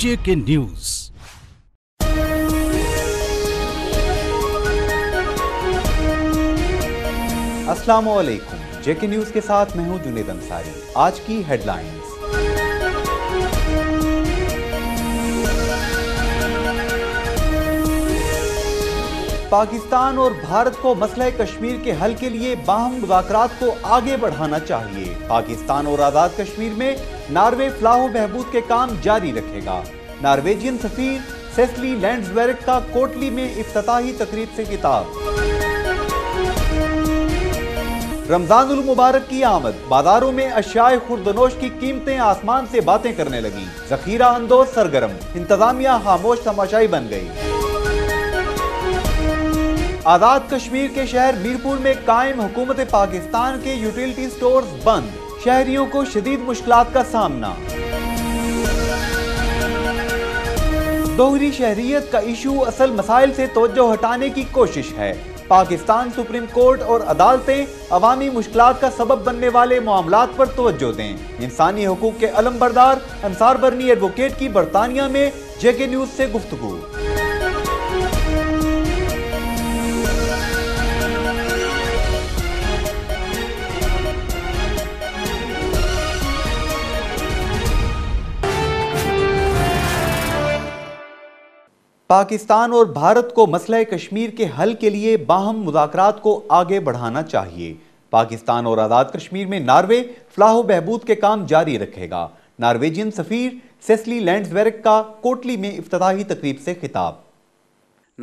जेके news अस्सलाम वालेकुम जेके news के साथ मैं हूं जुनेद अंसारी आज की हेडलाइंस पाकिस्तान और भारत को मसले कश्मीर के हल के लिए बाहम मुजाकर को आगे बढ़ाना चाहिए पाकिस्तान और आज़ाद कश्मीर में नार्वे फलाहो बहबूद के काम जारी रखेगा नार्वेजियन सफीर सेसली लैंड का कोटली में इफ्ताही तकरीब से किताब रमजान मुबारक की आमद बाजारों में अशियाए खुर्दनोश की कीमतें आसमान से बातें करने लगी जखीरा अंदोज सरगरम इंतजामिया खामोश तमाशाई बन गई आज़ाद कश्मीर के शहर मीरपुर में कायम हुकूमत पाकिस्तान के यूटिलिटी स्टोर बंद शहरियों को शदीद मुश्किल का सामना दोहरी शहरीत का इशू असल मसाइल से तोज्जो हटाने की कोशिश है पाकिस्तान सुप्रीम कोर्ट और अदालतें अवामी मुश्किल का सबब बनने वाले मामला पर तोज्जो दें इंसानी हकूक के अलम बरदार अंसार बरनी एडवोकेट की बरतानिया में जेके न्यूज़ से गुफ्तु पाकिस्तान और भारत को मसला कश्मीर के हल के लिए बाहम मुजात को आगे बढ़ाना चाहिए पाकिस्तान और आज़ाद कश्मीर में नार्वे फलाह बहबूद के काम जारी रखेगा नार्वेजियन सफ़ीर सेसली लैंड्सबर्ग का कोटली में इफ्ताही तकरीब से खिताब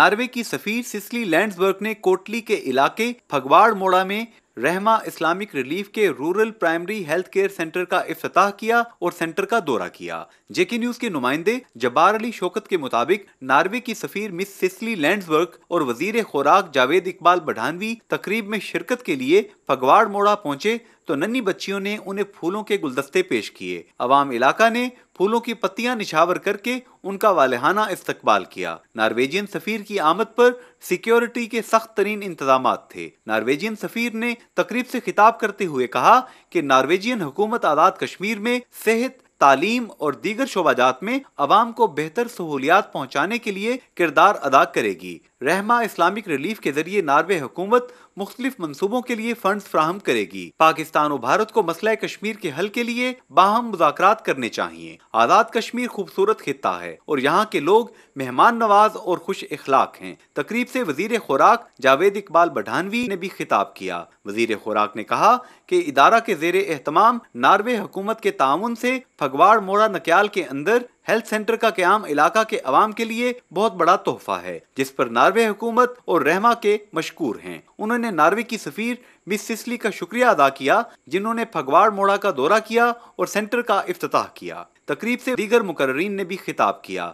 नार्वे की सफ़ीर सिसली लैंड्सबर्ग ने कोटली के इलाके फगवाड़ मोड़ा में रहमा इस्लामिक रिलीफ के rural primary health care centre का अफ्ताह किया और सेंटर का दौरा किया जेके न्यूज के नुमाइंदे जबार अली शोकत के मुताबिक नार्वे की सफीर मिस सिसली लैंडसबर्ग और वजीर खुराक जावेद इकबाल बढ़ानवी तकरीब में शिरकत के लिए फगवाड़ मोड़ा पहुंचे तो नन्ही बच्चियों ने उन्हें फूलों के गुलदस्ते पेश किए अवाम इलाका ने फूलों की पत्तियां निछावर करके उनका वालहाना इस्तकबाल किया नॉर्वेजियन सफीर की आमद पर सिक्योरिटी के सख्त तरीन इंतजाम थे नॉर्वेजियन सफीर ने तकरीब से खिताब करते हुए कहा कि नॉर्वेजियन हुकूमत आज़ाद कश्मीर में सेहत तालीम और दीगर शोबाजात में आवाम को बेहतर सहूलियात पहुँचाने के लिए किरदार अदा करेगी रहमा इस्लामिक रिलीफ के जरिए नार्वे हुकूमत मुख्तलिफ मनसूबों के लिए फंड फ्राहम करेगी पाकिस्तान और भारत को मसला कश्मीर के हल के लिए बाहम मुजाकर करने चाहिए आज़ाद कश्मीर खूबसूरत खिता है और यहाँ के लोग मेहमान नवाज और खुश इखलाक हैं तकरीब से वजीर खुराक जावेद इकबाल बढानवी ने भी खिताब किया वजीर खुराक ने कहा कि इदारा के जेर एहतमाम नार्वे हुकूमत के ताउन से फगवाड़ मोड़ा नक्याल के अंदर हेल्थ सेंटर का क्याम इलाका के आवाम के लिए बहुत बड़ा तोहफा है जिस पर नार्वे हुकूमत और रहमा के मशहूर हैं उन्होंने नार्वे की सफीर मिस सिसली का शुक्रिया अदा किया जिन्होंने फगवाड़ मोड़ा का दौरा किया और सेंटर का अफ्ताह किया तकरीब से दीगर मुकर्रीन ने भी खिताब किया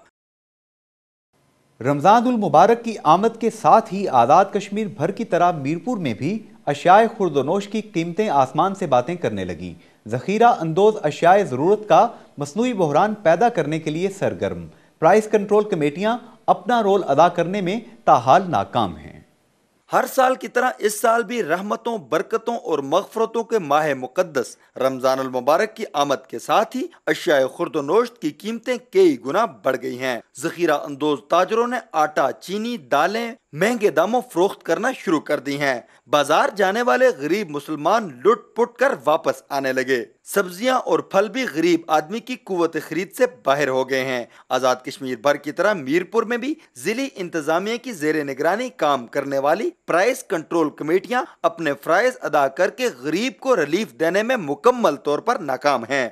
रमजानुल मुबारक की आमद के साथ ही आज़ाद कश्मीर भर की तरह मीरपुर में भी अशाए खुर्दनोश की कीमतें आसमान से बातें करने लगीं जखीरा अंदोज अशियाए ज़रूरत का मसनू बहरान पैदा करने के लिए सरगर्म प्राइस कंट्रोल कमेटियाँ अपना रोल अदा करने में ताहाल नाकाम हैं हर साल की तरह इस साल भी रहमतों बरकतों और मगफरतों के माह मुकदस रमजान मुबारक की आमद के साथ ही अशियाए खुर्द नोश्त की कीमतें कई गुना बढ़ गई हैं जखीरा अंदोज ताजरों ने आटा चीनी दालें महंगे दामों फरोख्त करना शुरू कर दी हैं। बाजार जाने वाले गरीब मुसलमान लुट पुट कर वापस आने लगे सब्जियां और फल भी गरीब आदमी की कुत खरीद से बाहर हो गए हैं आजाद कश्मीर भर की तरह मीरपुर में भी जिली इंतजामिया की जेर निगरानी काम करने वाली प्राइस कंट्रोल कमेटियाँ अपने फ्राइज अदा करके गरीब को रिलीफ देने में मुकम्मल तौर पर नाकाम है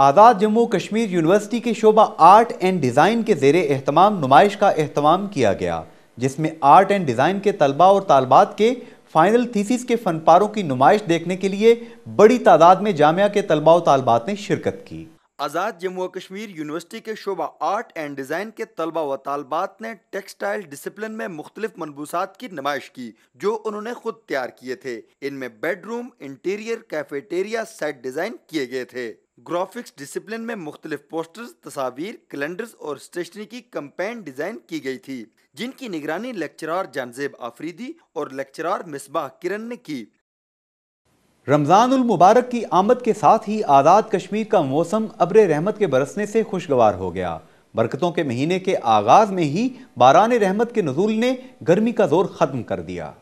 आज़ाद जम्मू कश्मीर यूनिवर्सिटी के शोबा आर्ट एंड डिज़ाइन के जेर अहतमाम नुमाइश का अहतमाम किया गया जिसमें आर्ट एंड डिज़ाइन के तलबा और तलबात के फाइनल थीसिस के फनपारों की नुमाइश देखने के लिए बड़ी तादाद में जामिया के तलबा और तलबात ने शिरकत की आज़ाद जम्मू कश्मीर यूनिवर्सिटी के शोबा आर्ट एंड डिज़ाइन के तलबा व तालबात ने टेक्सटाइल डिसिप्लिन में मुख्तलिफ मनबूसात की नुमाइश की जो उन्होंने खुद तैयार किए थे इनमें bedroom interior cafeteria set design किए गए थे ग्राफिक्स डिसिप्लिन में मुख्तलिफ पोस्टर्स तस्वीर कैलेंडर्स और स्टेशनरी की कंपेन डिज़ाइन की गई थी जिनकी निगरानी लेक्चरार जानजेब आफरीदी और लेक्चरार मिसबाह किरण ने की रमज़ान मुबारक की आमद के साथ ही आज़ाद कश्मीर का मौसम अब्र रहमत के बरसने से खुशगवार हो गया बरकतों के महीने के आगाज़ में ही बारान रहमत के नजूल ने गर्मी का जोर ख़त्म कर दिया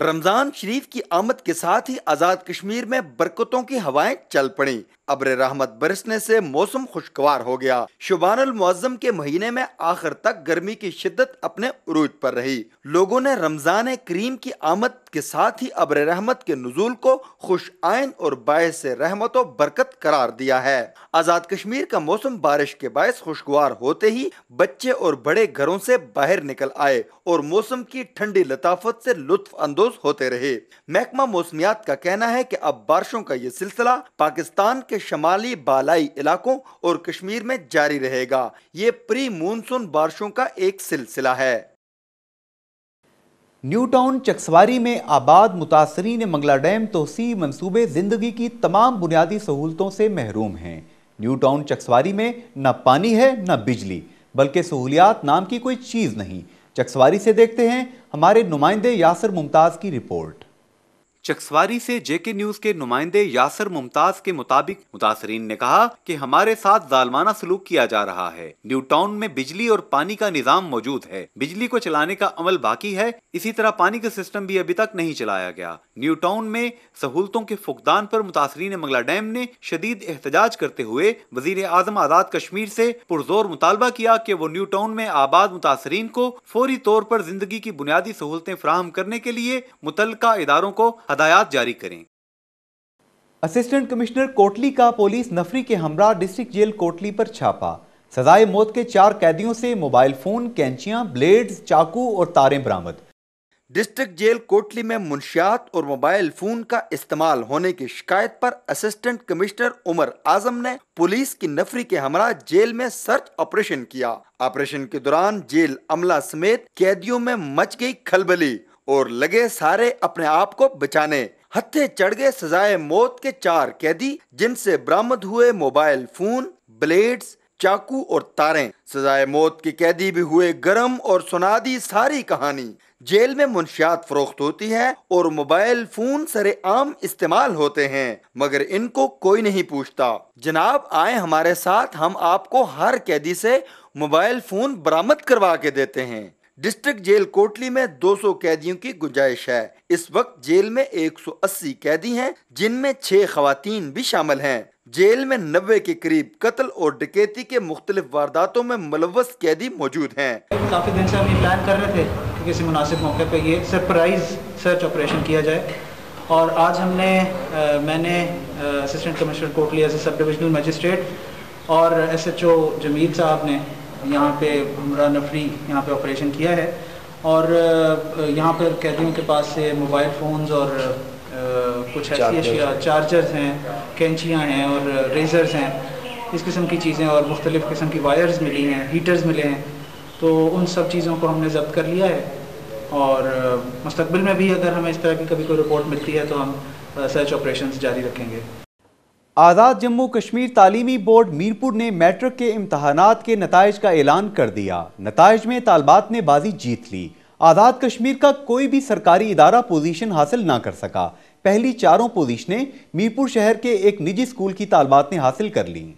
रमज़ान शरीफ की आमद के साथ ही आज़ाद कश्मीर में बरकतों की हवाएं चल पड़ी अब्र रहमत बरसने से मौसम खुशगवार हो गया शुबान मुआजम के महीने में आखिर तक गर्मी की शिद्दत अपने उरूज पर रही लोगों ने रमजान करीम की आमद के साथ ही अब्र रहमत के नजूल को खुश आयन और बायस रहमत बरकत करार दिया है आजाद कश्मीर का मौसम बारिश के बायस खुशगवार होते ही बच्चे और बड़े घरों से बाहर निकल आए और मौसम की ठंडी लताफत से लुत्फ अंदोज होते रहे महकमा मौसमियात का कहना है की अब बारिशों का ये सिलसिला पाकिस्तान के के शमाली बालाई इलाकों और कश्मीर में जारी रहेगा ये प्री मानसून बारिशों का एक सिलसिला है न्यू टाउन चकसवारी में आबाद ने मंगला डैम तोसी मनसूबे ज़िंदगी की तमाम बुनियादी सहूलतों से महरूम हैं न्यू टाउन चकसवारी में न पानी है न बिजली बल्कि सहूलियात नाम की कोई चीज़ नहीं चकसवारी से देखते हैं हमारे नुमाइंदे यासर मुमताज़ की रिपोर्ट चकसवारी से जेके न्यूज के नुमाइंदे यासर मुमताज के मुताबिक मुतासरीन ने कहा कि हमारे साथ जालमाना सलूक किया जा रहा है न्यू टाउन में बिजली और पानी का निजाम मौजूद है बिजली को चलाने का अमल बाकी है इसी तरह पानी का सिस्टम भी अभी तक नहीं चलाया गया न्यू टाउन में सहूलतों के फुकदान पर मुतासरीन मंगला डैम ने शदीद एहतजाज करते हुए वजीर आजम आजाद कश्मीर से पुरजोर मुतालबा किया कि वो न्यू टाउन में आबाद मुतासरीन को फौरी तौर पर जिंदगी की बुनियादी सहूलतें फ्राहम करने के लिए मुतल इदारों को हदायत जारी करें असिस्टेंट कमिश्नर कोटली का पुलिस नफरी के हमरा डिस्ट्रिक्ट जेल कोटली पर छापा सजाए मौत के चार कैदियों से मोबाइल फोन कैंचियां ब्लेड्स चाकू और तारें बरामद डिस्ट्रिक्ट जेल कोटली में मुंशियात और मोबाइल फोन का इस्तेमाल होने की शिकायत पर असिस्टेंट कमिश्नर उमर आजम ने पुलिस की नफरी के हमरा जेल में सर्च ऑपरेशन किया ऑपरेशन के दौरान जेल अमला समेत कैदियों में मच गई खलबली और लगे सारे अपने आप को बचाने हथे चढ़ गए सजाए मौत के चार कैदी जिनसे बरामद हुए मोबाइल फोन ब्लेड्स चाकू और तारें सजाए मौत के कैदी भी हुए गर्म और सुना दी सारी कहानी जेल में मुंशियात फरोख्त होती है और मोबाइल फोन सरे आम इस्तेमाल होते हैं मगर इनको कोई नहीं पूछता जनाब आए हमारे साथ हम आपको हर कैदी से मोबाइल फोन बरामद करवा के देते हैं डिस्ट्रिक्ट जेल कोटली में 200 कैदियों की गुंजाइश है इस वक्त जेल में 180 कैदी हैं जिनमें छह खातन भी शामिल हैं जेल में नब्बे के करीब कत्ल और डकैती के मुख्तलिफ वारदातों में मुलवस कैदी मौजूद हैं काफ़ी दिन से हम प्लान कर रहे थे कि किसी मुनासिब मौके पर ये सरप्राइज सर्च ऑपरेशन किया जाए और आज हमने आ, मैंने assistant commissioner Kotli as a sub divisional magistrate और एस एच ओ जमीद साहब ने यहाँ पे हमरा नफरी यहाँ पे ऑपरेशन किया है और यहाँ पर कैदियों के पास से मोबाइल फ़ोन्स और कुछ ऐसी अशिया चार्जर्स हैं कैंचियाँ हैं और रेज़र्स हैं इस किस्म की चीज़ें और मुख्तलिफ़ किस्म की वायर्स मिली हैं हीटर्स मिले हैं तो उन सब चीज़ों को हमने जब्त कर लिया है और मुस्तबिल में भी अगर हमें इस तरह की कभी कोई रिपोर्ट मिलती है तो हम सर्च ऑपरेशन जारी रखेंगे आज़ाद जम्मू कश्मीर तालीमी बोर्ड मीरपुर ने मैट्रिक के इम्तहान के नतज का ऐलान कर दिया नतज में तालबात ने बाजी जीत ली आज़ाद कश्मीर का कोई भी सरकारी इदारा पोजीशन हासिल ना कर सका पहली चारों पोजीशनें मीरपुर शहर के एक निजी स्कूल की तालबात ने हासिल कर लीं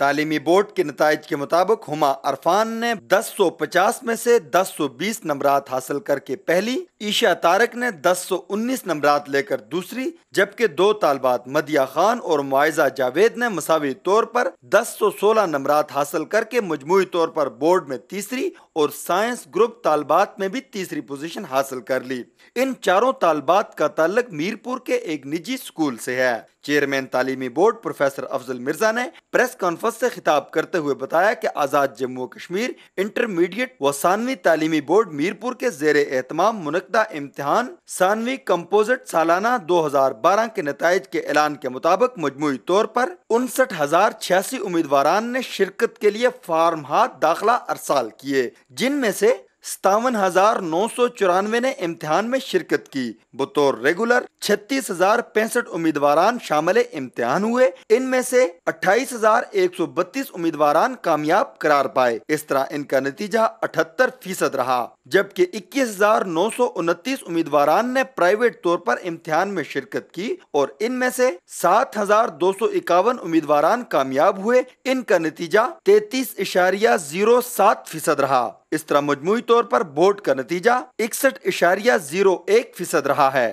तालीमी बोर्ड के नतज के मुताबिक हुमा अरफान ने 1050 में से 1020 नंबरात हासिल करके पहली ईशा तारक ने 1019 नंबरात लेकर दूसरी जबकि दो तालबात मदिया खान और मुआजा जावेद ने मसावी तौर पर 1016 नंबरात हासिल करके मजमू तौर पर बोर्ड में तीसरी और साइंस ग्रुप तालबात में भी तीसरी पोजीशन हासिल कर ली इन चारों तालबात का ताल्लक मीरपुर के एक निजी स्कूल से है चेयरमैन तालीमी बोर्ड प्रोफेसर अफजल मिर्जा ने प्रेस कॉन्फ्रेंस से खिताब करते हुए बताया कि आज़ाद जम्मू कश्मीर इंटरमीडिएट व सानवी तालीमी बोर्ड मीरपुर के जेर एहतमाम मुनदा इम्तहान सानवी कम्पोजिट सालाना दो हजार बारह के नतज के ऐलान के मुताबिक मजमू तौर पर उनसठ हजार छियासी उम्मीदवार ने शिरकत के लिए फार्म हाथ दाखिला अरसाल किए जिनमें से सतावन हजार नौ सौ चौरानवे ने इम्तिहान में शिरकत की बतौर रेगुलर छत्तीस हजार पैंसठ उम्मीदवार शामिल इम्तिहान हुए इनमें से अट्ठाईस हजार एक सौ बत्तीस उम्मीदवार कामयाब करार पाए इस तरह इनका नतीजा अठहत्तर फीसद रहा जबकि इक्कीस हजार नौ सौ उनतीस उम्मीदवार ने प्राइवेट तौर पर इम्तिहान में शिरकत की और इनमें से सात हजार दो सौ इक्यावन उम्मीदवार कामयाब हुए इनका नतीजा तैतीस इशारिया जीरो सात फीसद रहा इस तरह मजमू तौर पर वोट का नतीजा इकसठ इशारिया जीरो एक फीसद रहा है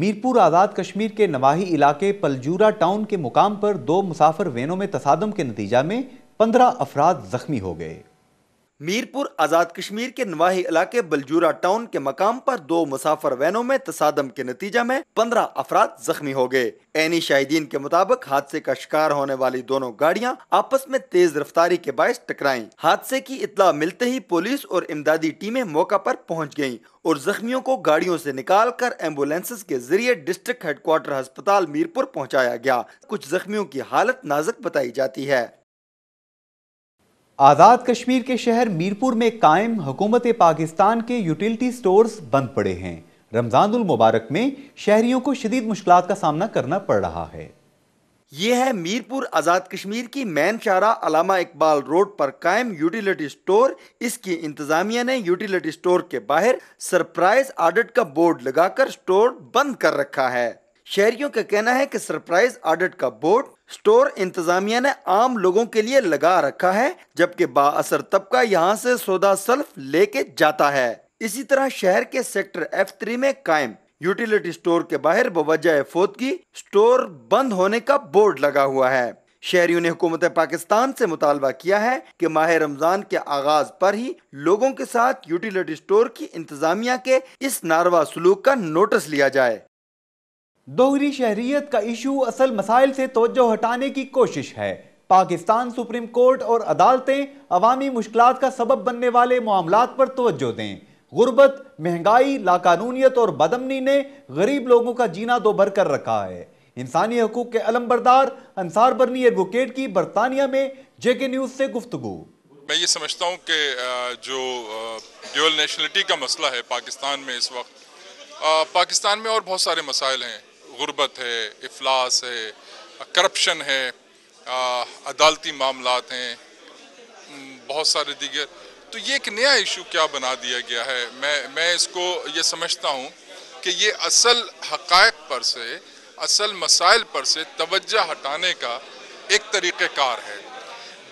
मीरपुर आज़ाद कश्मीर के नवाही इलाके पलजूरा टाउन के मुकाम पर दो मुसाफिर वैनों में तसादम के नतीजा में पंद्रह अफराद जख्मी हो गए मीरपुर आज़ाद कश्मीर के नवाही इलाके बलजूरा टाउन के मकाम पर दो मुसाफर वैनों में तसादम के नतीजा में पंद्रह अफराद जख्मी हो गए एनी शाहिदीन के मुताबिक हादसे का शिकार होने वाली दोनों गाड़ियां आपस में तेज रफ्तारी के बायस टकराईं। हादसे की इतला मिलते ही पुलिस और इमदादी टीमें मौका पर पहुंच गयी और जख्मियों को गाड़ियों से निकाल कर एम्बुलेंसेज के जरिए डिस्ट्रिक्ट हेडक्वार्टर अस्पताल मीरपुर पहुँचाया गया कुछ जख्मियों की हालत नाजुक बताई जाती है आज़ाद कश्मीर के शहर मीरपुर में कायम हुकूमत पाकिस्तान के यूटिलिटी स्टोर्स बंद पड़े हैं रमजान मुबारक में शहरियों को शदीद मुश्किल का सामना करना पड़ रहा है ये है मीरपुर आज़ाद कश्मीर की मैन चारा अलामा इकबाल रोड पर कायम यूटिलिटी स्टोर इसकी इंतजामिया ने यूटिलिटी स्टोर के बाहर सरप्राइज ऑडिट का बोर्ड लगाकर स्टोर बंद कर रखा है शहरियों का कहना है कि सरप्राइज ऑडिट का बोर्ड स्टोर इंतजामिया ने आम लोगों के लिए लगा रखा है जबकि बासर तबका यहाँ से सौदा सल्फ लेके जाता है इसी तरह शहर के सेक्टर एफ थ्री में कायम यूटिलिटी स्टोर के बाहर बवजह फोत की स्टोर बंद होने का बोर्ड लगा हुआ है शहरियों ने हुकूमत पाकिस्तान से मुतालबा किया है कि माह रमजान के आगाज पर ही लोगों के साथ यूटिलिटी स्टोर की इंतजामिया के इस नारवा सलूक का नोटिस लिया जाए दोहरी शहरीत का इशू असल मसाइल से तोज्जो हटाने की कोशिश है पाकिस्तान सुप्रीम कोर्ट और अदालतें अवामी मुश्किल का सबब बनने वाले मामला पर तोज्जो दें गुर्बत महंगाई लाकानूनीत और बदमनी ने गरीब लोगों का जीना दो भर कर रखा है इंसानी हकूक के अलमबरदार अंसार बरनी एडवोकेट की बरतानिया में जे के न्यूज़ से गुफ्तु मैं ये समझता हूँ कि जो ड्यूअल नेशनलिटी का मसला है पाकिस्तान में इस वक्त पाकिस्तान में और बहुत सारे मसाइल हैं गुर्बत है अफलास है करप्शन है अदालती मामला हैं बहुत सारे दीगर तो ये एक नया इशू क्या बना दिया गया है मैं मैं इसको ये समझता हूँ कि ये असल हकायक पर से असल मसाइल पर से तवज्जा हटाने का एक तरीक़ार है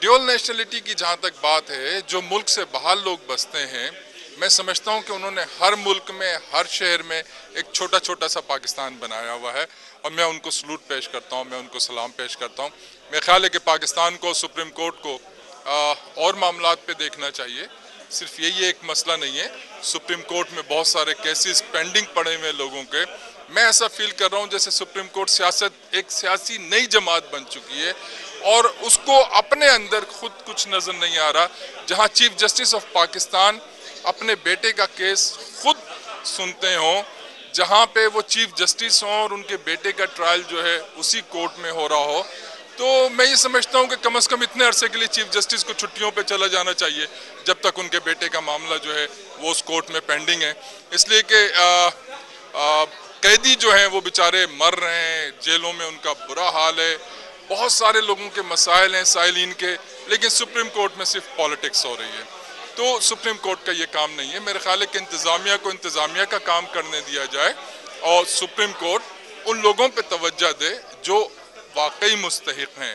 ड्यूल नेशनलिटी की जहाँ तक बात है जो मुल्क से बाहर लोग बसते हैं मैं समझता हूँ कि उन्होंने हर मुल्क में हर शहर में एक छोटा छोटा सा पाकिस्तान बनाया हुआ है और मैं उनको सलूट पेश करता हूँ मैं उनको सलाम पेश करता हूँ मेरा ख्याल है कि पाकिस्तान को सुप्रीम कोर्ट को आ, और मामला पे देखना चाहिए सिर्फ यही एक मसला नहीं है सुप्रीम कोर्ट में बहुत सारे केसेस पेंडिंग पड़े हुए लोगों के मैं ऐसा फील कर रहा हूँ जैसे सुप्रीम कोर्ट सियासत एक सियासी नई जमात बन चुकी है और उसको अपने अंदर खुद कुछ नज़र नहीं आ रहा जहाँ चीफ जस्टिस ऑफ पाकिस्तान अपने बेटे का केस खुद सुनते हों जहाँ पे वो चीफ जस्टिस हों और उनके बेटे का ट्रायल जो है उसी कोर्ट में हो रहा हो तो मैं ये समझता हूँ कि कम से कम इतने अरसे के लिए चीफ जस्टिस को छुट्टियों पे चला जाना चाहिए जब तक उनके बेटे का मामला जो है वो उस कोर्ट में पेंडिंग है इसलिए कि कैदी जो हैं वो बेचारे मर रहे हैं जेलों में उनका बुरा हाल है बहुत सारे लोगों के मसाइल हैं साइलिन के लेकिन सुप्रीम कोर्ट में सिर्फ पॉलिटिक्स हो रही है तो सुप्रीम कोर्ट का ये काम नहीं है मेरे ख्याल है कि इंतज़ामिया को इंतज़ामिया का काम करने दिया जाए और सुप्रीम कोर्ट उन लोगों पर तवज्जो दे जो वाकई मुस्तक हैं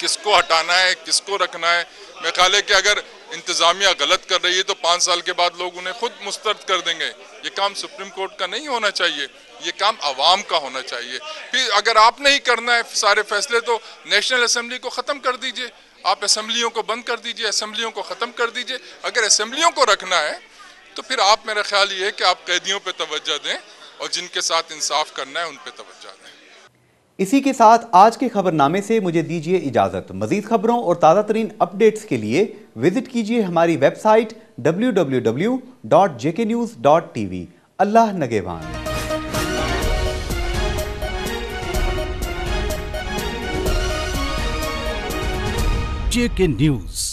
किसको हटाना है किसको रखना है मेरे ख्याल है कि अगर इंतज़ामिया गलत कर रही है तो पाँच साल के बाद लोग उन्हें खुद मुस्तरद कर देंगे ये काम सुप्रीम कोर्ट का नहीं होना चाहिए ये काम आवाम का होना चाहिए फिर अगर आप नहीं करना है सारे फैसले तो नेशनल असम्बली को ख़त्म कर दीजिए आप असम्बलियों को बंद कर दीजिए असम्बलियों को ख़त्म कर दीजिए अगर असम्बलियों को रखना है तो फिर आप मेरा ख्याल ये है कि आप कैदियों पर तोज्जा दें और जिनके साथ इंसाफ करना है उन पर तोज्जा दें इसी के साथ आज के खबरनामे से मुझे दीजिए इजाज़त मजीद खबरों और ताज़ा तरीन अपडेट्स के लिए विजिट कीजिए हमारी website W W W dot J K news dot T V Allah नगेवान जे के न्यूज